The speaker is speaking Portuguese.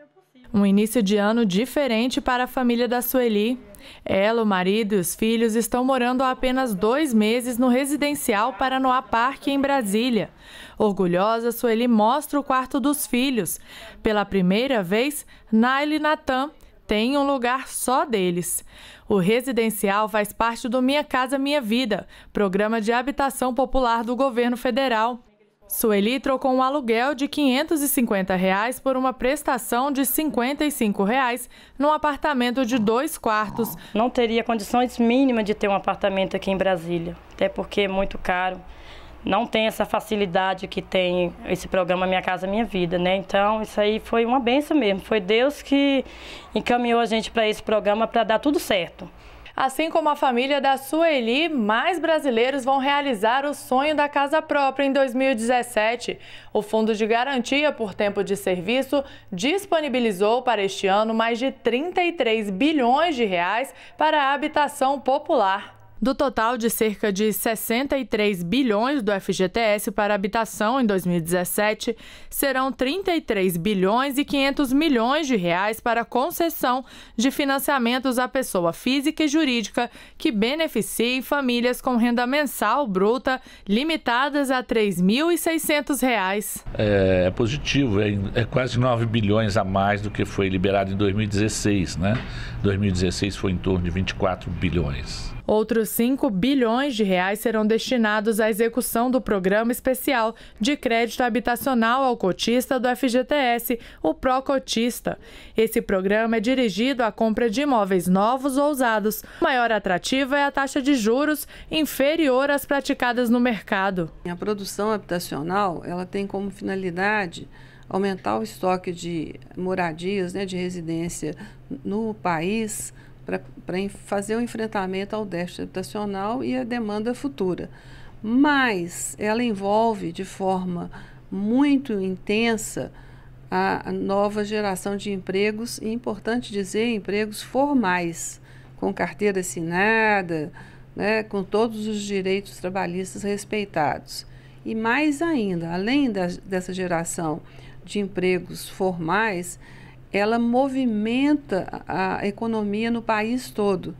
É um início de ano diferente para a família da Sueli. Ela, o marido e os filhos estão morando há apenas dois meses no residencial Paranoá Parque, em Brasília. Orgulhosa, Sueli mostra o quarto dos filhos. Pela primeira vez, Naila e Natan têm um lugar só deles. O residencial faz parte do Minha Casa Minha Vida, programa de habitação popular do governo federal. Sueli trocou um aluguel de R$ 550 reais por uma prestação de R$ 55 reais num apartamento de dois quartos. Não teria condições mínimas de ter um apartamento aqui em Brasília, até porque é muito caro. Não tem essa facilidade que tem esse programa Minha Casa Minha Vida, né? Então, isso aí foi uma benção mesmo. Foi Deus que encaminhou a gente para esse programa para dar tudo certo. Assim como a família da Sueli, mais brasileiros vão realizar o sonho da casa própria em 2017. O Fundo de Garantia por Tempo de Serviço disponibilizou para este ano mais de 33 bilhões de reais para a habitação popular. Do total de cerca de 63 bilhões do FGTS para habitação em 2017, serão 33 bilhões e 500 milhões de reais para concessão de financiamentos à pessoa física e jurídica que beneficiem famílias com renda mensal bruta limitadas a R$ 3.600. É, é positivo, é, é quase 9 bilhões a mais do que foi liberado em 2016, né? 2016 foi em torno de 24 bilhões. Outros 5 bilhões de reais serão destinados à execução do programa especial de crédito habitacional ao cotista do FGTS, o Procotista. Esse programa é dirigido à compra de imóveis novos ou usados. O maior atrativo é a taxa de juros inferior às praticadas no mercado. A produção habitacional, ela tem como finalidade aumentar o estoque de moradias, né, de residência no país para fazer o enfrentamento ao déficit habitacional e à demanda futura. Mas ela envolve de forma muito intensa a nova geração de empregos, e importante dizer, empregos formais, com carteira assinada, né, com todos os direitos trabalhistas respeitados. E mais ainda, além dessa geração de empregos formais, ela movimenta a economia no país todo